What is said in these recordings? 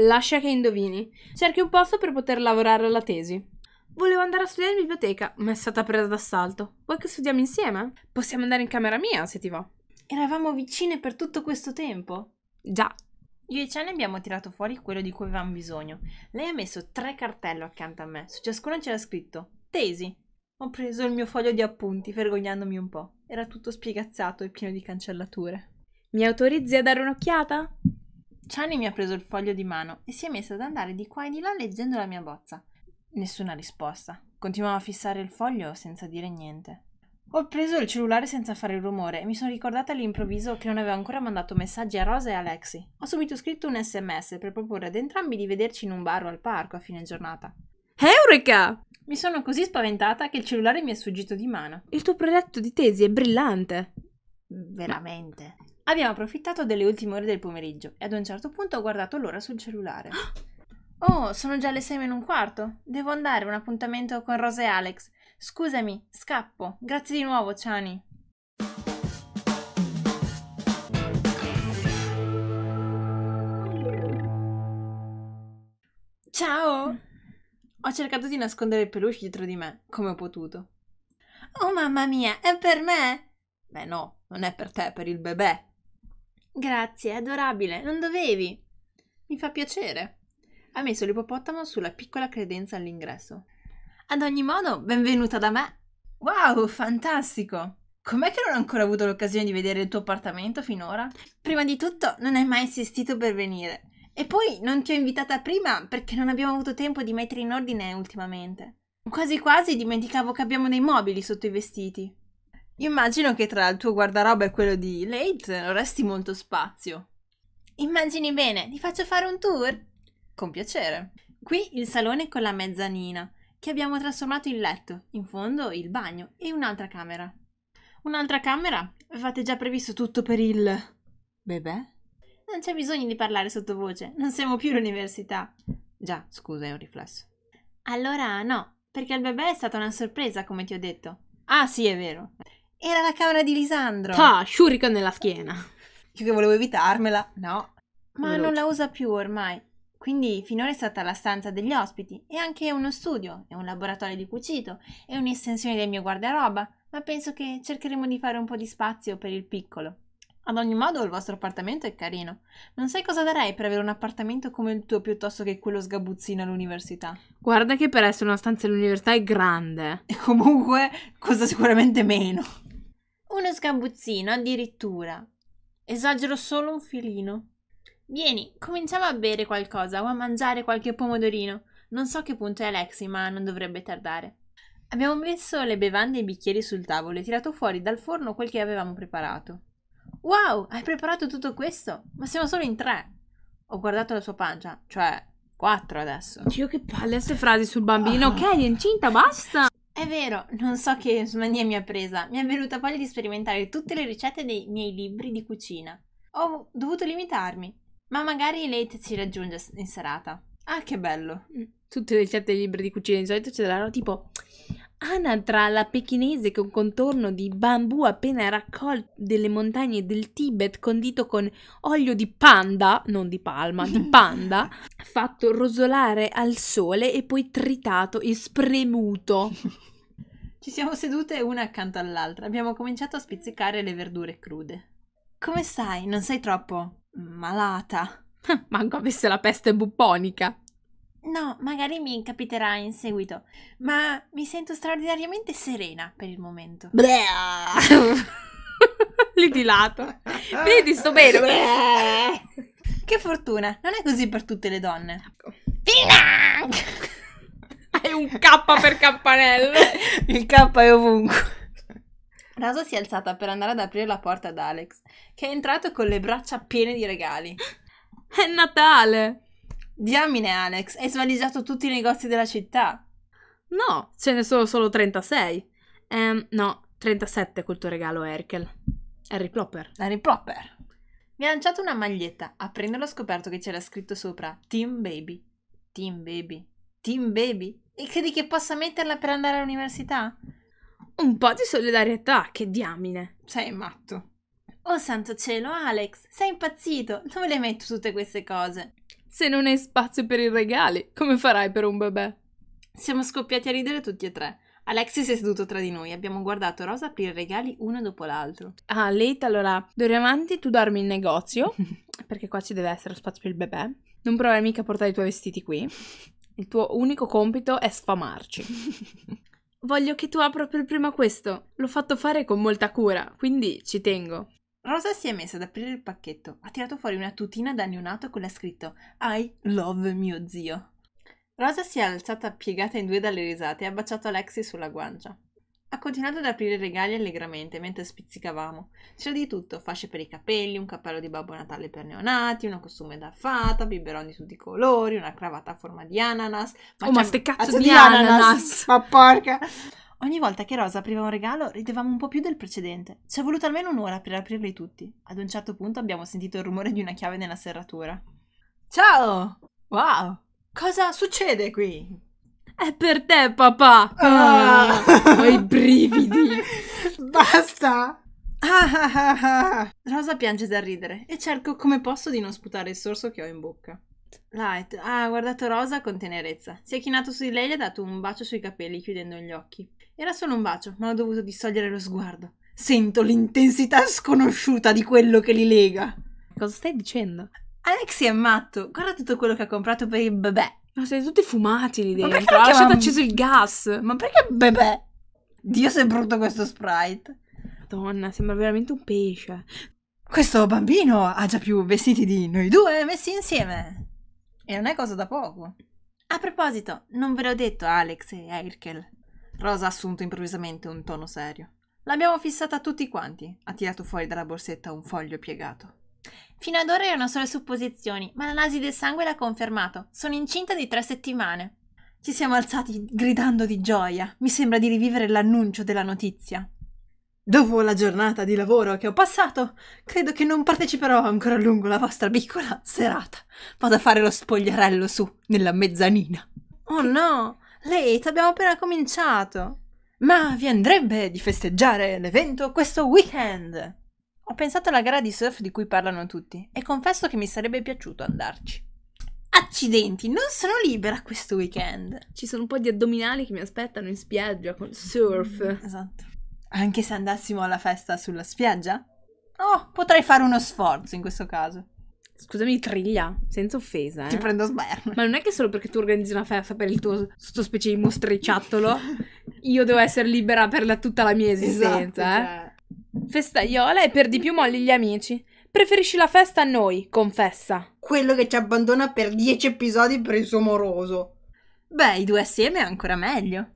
Lascia che indovini. Cerchi un posto per poter lavorare alla tesi. Volevo andare a studiare in biblioteca, ma è stata presa d'assalto. Vuoi che studiamo insieme? Possiamo andare in camera mia, se ti va. Eravamo vicine per tutto questo tempo. Già. Io e Chen abbiamo tirato fuori quello di cui avevamo bisogno. Lei ha messo tre cartelle accanto a me. Su ciascuno c'era scritto tesi. Ho preso il mio foglio di appunti, vergognandomi un po'. Era tutto spiegazzato e pieno di cancellature. Mi autorizzi a dare un'occhiata? Gianni mi ha preso il foglio di mano e si è messa ad andare di qua e di là leggendo la mia bozza. Nessuna risposta. Continuava a fissare il foglio senza dire niente. Ho preso il cellulare senza fare il rumore e mi sono ricordata all'improvviso che non avevo ancora mandato messaggi a Rosa e Alexi. Ho subito scritto un sms per proporre ad entrambi di vederci in un bar o al parco a fine giornata. Eureka! Mi sono così spaventata che il cellulare mi è sfuggito di mano. Il tuo progetto di tesi è brillante. Veramente. Abbiamo approfittato delle ultime ore del pomeriggio e ad un certo punto ho guardato l'ora sul cellulare. Oh, sono già le sei meno un quarto. Devo andare a un appuntamento con Rosa e Alex. Scusami, scappo. Grazie di nuovo, Ciani. Ciao! Ho cercato di nascondere il peluche dietro di me, come ho potuto. Oh mamma mia, è per me! Beh no, non è per te, è per il bebè, Grazie, adorabile, non dovevi. Mi fa piacere. Ha messo l'ippopotamo sulla piccola credenza all'ingresso. Ad ogni modo, benvenuta da me. Wow, fantastico. Com'è che non ho ancora avuto l'occasione di vedere il tuo appartamento finora? Prima di tutto, non hai mai insistito per venire. E poi non ti ho invitata prima perché non abbiamo avuto tempo di mettere in ordine ultimamente. Quasi quasi dimenticavo che abbiamo dei mobili sotto i vestiti. Immagino che tra il tuo guardaroba e quello di Late non resti molto spazio. Immagini bene, ti faccio fare un tour? Con piacere. Qui il salone con la mezzanina, che abbiamo trasformato in letto, in fondo il bagno e un'altra camera. Un'altra camera? Avevate già previsto tutto per il... bebè? Non c'è bisogno di parlare sottovoce, non siamo più all'università. Già, scusa, è un riflesso. Allora no, perché il bebè è stata una sorpresa, come ti ho detto. Ah sì, è vero. Era la camera di Lisandro. Ah, shuriken nella schiena. Io che volevo evitarmela, no. Ma Veloce. non la usa più ormai. Quindi finora è stata la stanza degli ospiti e anche uno studio, e un laboratorio di cucito, e un'estensione del mio guardaroba, ma penso che cercheremo di fare un po' di spazio per il piccolo. Ad ogni modo il vostro appartamento è carino. Non sai cosa darei per avere un appartamento come il tuo piuttosto che quello sgabuzzino all'università. Guarda che per essere una stanza all'università è grande. E comunque costa sicuramente meno. Uno sgabuzzino, addirittura. Esagero solo un filino. Vieni, cominciamo a bere qualcosa o a mangiare qualche pomodorino. Non so che punto è Alexi, ma non dovrebbe tardare. Abbiamo messo le bevande e i bicchieri sul tavolo e tirato fuori dal forno quel che avevamo preparato. Wow, hai preparato tutto questo? Ma siamo solo in tre. Ho guardato la sua pancia, cioè quattro adesso. Dio che palle queste frasi sul bambino. Oh. Ok, è incinta, basta. È vero, non so che smania mi ha presa, mi è venuta voglia di sperimentare tutte le ricette dei miei libri di cucina. Ho dovuto limitarmi, ma magari Late ci raggiunge in serata. Ah, che bello! Mm, tutte le ricette dei libri di cucina, di solito ce della roba tipo Anatra, la pechinese con contorno di bambù appena raccolto delle montagne del Tibet, condito con olio di panda, non di palma, di panda, fatto rosolare al sole e poi tritato e spremuto. Ci siamo sedute una accanto all'altra. Abbiamo cominciato a spizzicare le verdure crude. Come stai? Non sei troppo malata? Manco avesse la peste bubbonica. No, magari mi capiterà in seguito, ma mi sento straordinariamente serena per il momento. Lì di lato. Vedi, sto bene. Bleh. Che fortuna, non è così per tutte le donne. Ecco. Hai un K per campanelle. Il K è ovunque. Raso si è alzata per andare ad aprire la porta ad Alex, che è entrato con le braccia piene di regali. È Natale! Diamine Alex, hai svaligiato tutti i negozi della città. No, ce ne sono solo 36. Um, ehm, no, 37 col tuo regalo Erkel. Harry Plopper. Harry Plopper. Mi ha lanciato una maglietta. Aprendolo ho scoperto che c'era scritto sopra Team Baby. Team Baby. Team Baby. E credi che possa metterla per andare all'università? Un po' di solidarietà, che diamine. Sei matto. Oh santo cielo, Alex, sei impazzito. Dove le metto tutte queste cose? Se non hai spazio per i regali, come farai per un bebè? Siamo scoppiati a ridere tutti e tre. Alexis è seduto tra di noi, abbiamo guardato Rosa aprire i regali uno dopo l'altro. Ah, Leita, allora, d'ora in avanti tu dormi in negozio, perché qua ci deve essere spazio per il bebè. Non provare mica a portare i tuoi vestiti qui. Il tuo unico compito è sfamarci. Voglio che tu apra per prima questo. L'ho fatto fare con molta cura, quindi ci tengo. Rosa si è messa ad aprire il pacchetto. Ha tirato fuori una tutina da neonato con la scritta I love mio zio. Rosa si è alzata piegata in due dalle risate e ha baciato Alexi sulla guancia. Ha continuato ad aprire i regali allegramente mentre spizzicavamo. C'era di tutto, fasce per i capelli, un cappello di Babbo Natale per neonati, un costume da fata, biberoni di tutti i colori, una cravatta a forma di ananas. Ma oh, ma ste cazzo di, di ananas. ananas! Ma porca! Ogni volta che Rosa apriva un regalo ridevamo un po' più del precedente. Ci è voluto almeno un'ora per aprirli tutti. Ad un certo punto abbiamo sentito il rumore di una chiave nella serratura. Ciao! Wow! Cosa succede qui? È per te, papà! Ah. Ah, ho i brividi! Basta! Rosa piange dal ridere e cerco come posso di non sputare il sorso che ho in bocca. Light ha guardato Rosa con tenerezza. Si è chinato su di lei e ha dato un bacio sui capelli, chiudendo gli occhi. Era solo un bacio, ma ho dovuto distogliere lo sguardo. Sento l'intensità sconosciuta di quello che li lega. Cosa stai dicendo? Alexi è matto. Guarda tutto quello che ha comprato per il bebè. Ma siete tutti fumati lì dentro. Ma perché ha chiamam... lasciato acceso il gas. Ma perché bebè? Dio sei brutto questo sprite. Madonna, sembra veramente un pesce. Questo bambino ha già più vestiti di noi due messi insieme. E non è cosa da poco. A proposito, non ve l'ho detto Alex e Erkel, Rosa ha assunto improvvisamente un tono serio. L'abbiamo fissata tutti quanti, ha tirato fuori dalla borsetta un foglio piegato. Fino ad ora erano solo supposizioni, ma l'analisi del sangue l'ha confermato. Sono incinta di tre settimane. Ci siamo alzati gridando di gioia. Mi sembra di rivivere l'annuncio della notizia. Dopo la giornata di lavoro che ho passato, credo che non parteciperò ancora a lungo alla vostra piccola serata. Vado a fare lo spogliarello su, nella mezzanina. Oh no! Lei, abbiamo appena cominciato. Ma vi andrebbe di festeggiare l'evento questo weekend? Ho pensato alla gara di surf di cui parlano tutti e confesso che mi sarebbe piaciuto andarci. Accidenti, non sono libera questo weekend. Ci sono un po' di addominali che mi aspettano in spiaggia con surf. Mm, esatto. Anche se andassimo alla festa sulla spiaggia? Oh, potrei fare uno sforzo in questo caso scusami, triglia, senza offesa. Eh. Ti prendo sberno. Ma non è che solo perché tu organizzi una festa per il tuo sottospecie di mostriciattolo, io devo essere libera per la, tutta la mia esatto, esistenza. Esatto, eh. Cioè. Festaiola e per di più molli gli amici. Preferisci la festa a noi, confessa. Quello che ci abbandona per dieci episodi per il suo moroso. Beh, i due assieme è ancora meglio.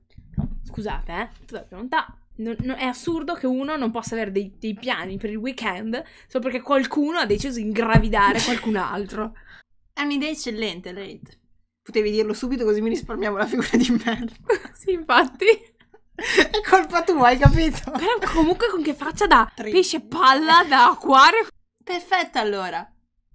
Scusate, eh, tutta la volontà. Non, non, è assurdo che uno non possa avere dei, dei, piani per il weekend solo perché qualcuno ha deciso di ingravidare qualcun altro. È un'idea eccellente, Late. Potevi dirlo subito così mi risparmiamo la figura di merda. sì, infatti. è colpa tua, hai capito? Però comunque con che faccia da pesce palla, da acquario. Perfetto allora.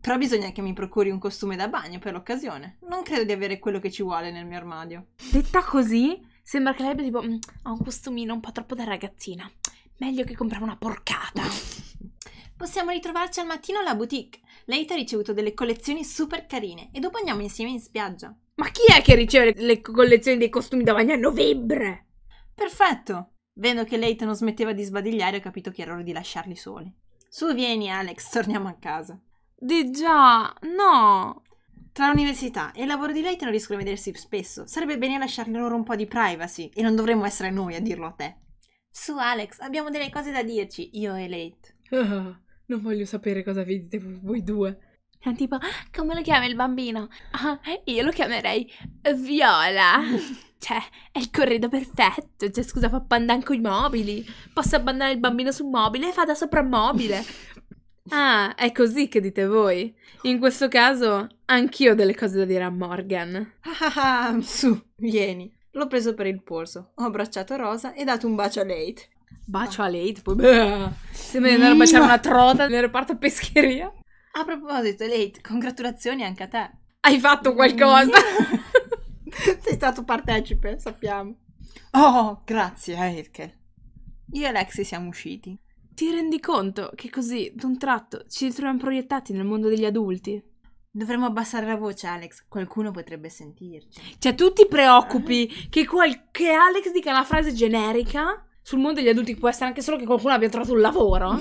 Però bisogna che mi procuri un costume da bagno per l'occasione. Non credo di avere quello che ci vuole nel mio armadio. Detta così, Sembra che lei abbia tipo, mm, ha un costumino un po' troppo da ragazzina. Meglio che comprare una porcata. Possiamo ritrovarci al mattino alla boutique. Lei ti ha ricevuto delle collezioni super carine e dopo andiamo insieme in spiaggia. Ma chi è che riceve le collezioni dei costumi da bagno a novembre? Perfetto. Vedo che Leita non smetteva di sbadigliare e ho capito che era ora di lasciarli soli. Su, vieni Alex, torniamo a casa. Di già, no, tra l'università e il lavoro di lei Leighton riescono a vedersi spesso. Sarebbe bene lasciargli loro un po' di privacy e non dovremmo essere noi a dirlo a te. Su Alex, abbiamo delle cose da dirci, io e Leighton. Oh, ah, non voglio sapere cosa vedete voi due. Tipo, ah, come lo chiama il bambino? Ah, io lo chiamerei Viola. cioè, è il corredo perfetto. Cioè, scusa, fa pandan con i mobili. Posso abbandonare il bambino sul mobile e fa da soprammobile. Ah, è così che dite voi. In questo caso, anch'io ho delle cose da dire a Morgan. Ah, ah, ah, su, vieni. L'ho preso per il polso, ho abbracciato Rosa e dato un bacio a Late. Bacio ah. a Late? Poi... Beh, se andare a baciare una trota nel reparto pescheria. A proposito, Late, congratulazioni anche a te. Hai fatto qualcosa! Sei stato partecipe, sappiamo. Oh, grazie, Erkel. Io e Lexi siamo usciti. Ti rendi conto che così, d'un tratto, ci ritroviamo proiettati nel mondo degli adulti? Dovremmo abbassare la voce, Alex. Qualcuno potrebbe sentirci. Cioè, tu ti preoccupi che, qual- che Alex dica una frase generica sul mondo degli adulti può essere anche solo che qualcuno abbia trovato un lavoro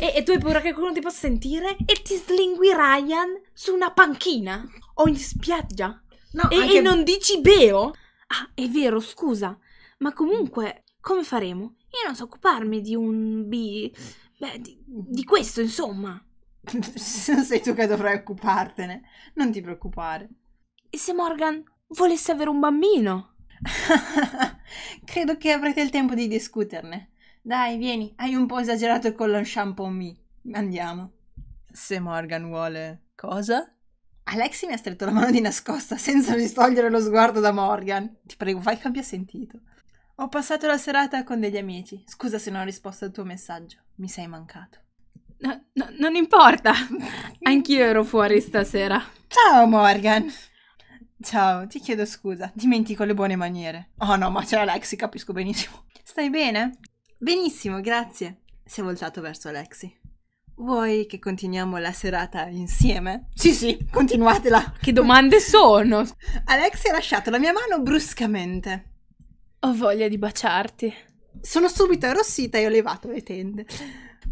e, e, tu hai paura che qualcuno ti possa sentire e ti slingui Ryan su una panchina o in spiaggia no, e, anche... e non dici Beo ah è vero scusa ma comunque come faremo io non so occuparmi di un B. Beh, di, di questo, insomma. Sei tu che dovrai occupartene. Non ti preoccupare. E se Morgan volesse avere un bambino? Credo che avrete il tempo di discuterne. Dai, vieni, hai un po' esagerato con lo shampoo me. Andiamo. Se Morgan vuole... cosa? Alexi mi ha stretto la mano di nascosta senza distogliere lo sguardo da Morgan. Ti prego, fai che abbia sentito. Ho passato la serata con degli amici. Scusa se non ho risposto al tuo messaggio. Mi sei mancato. No, no, non importa. Anch'io ero fuori stasera. Ciao Morgan. Ciao, ti chiedo scusa. Dimentico le buone maniere. Oh no, ma c'è Alexi, capisco benissimo. Stai bene? Benissimo, grazie. Si è voltato verso Alexi. Vuoi che continuiamo la serata insieme? Sì, sì, continuatela. Che domande sono? Alexi ha lasciato la mia mano bruscamente. Ho voglia di baciarti. Sono subito arrossita e ho levato le tende.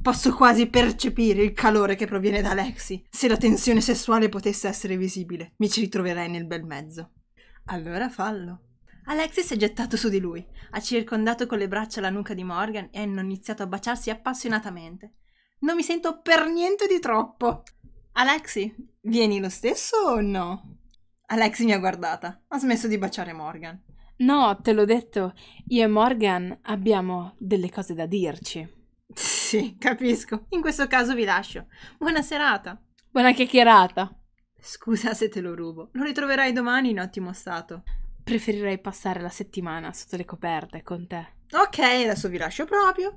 Posso quasi percepire il calore che proviene da Lexi. Se la tensione sessuale potesse essere visibile, mi ci ritroverei nel bel mezzo. Allora fallo. Alexi si è gettato su di lui, ha circondato con le braccia la nuca di Morgan e hanno iniziato a baciarsi appassionatamente. Non mi sento per niente di troppo. Alexi, vieni lo stesso o no? Alexi mi ha guardata, ha smesso di baciare Morgan. No, te l'ho detto, io e Morgan abbiamo delle cose da dirci. Sì, capisco. In questo caso vi lascio. Buona serata. Buona chiacchierata. Scusa se te lo rubo. Lo ritroverai domani in ottimo stato. Preferirei passare la settimana sotto le coperte con te. Ok, adesso vi lascio proprio.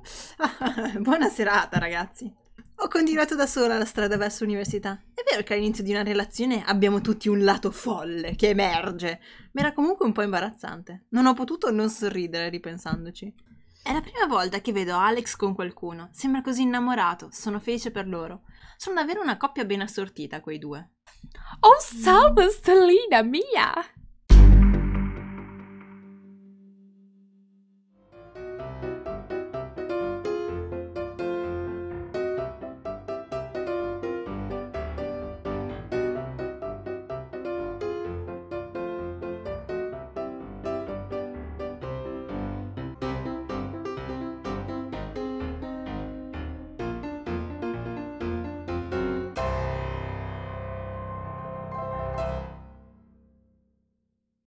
Buona serata, ragazzi. Ho continuato da sola la strada verso l'università. È vero che all'inizio di una relazione abbiamo tutti un lato folle che emerge, ma era comunque un po' imbarazzante. Non ho potuto non sorridere ripensandoci. È la prima volta che vedo Alex con qualcuno. Sembra così innamorato, sono felice per loro. Sono davvero una coppia ben assortita quei due. Oh, salve stellina mia!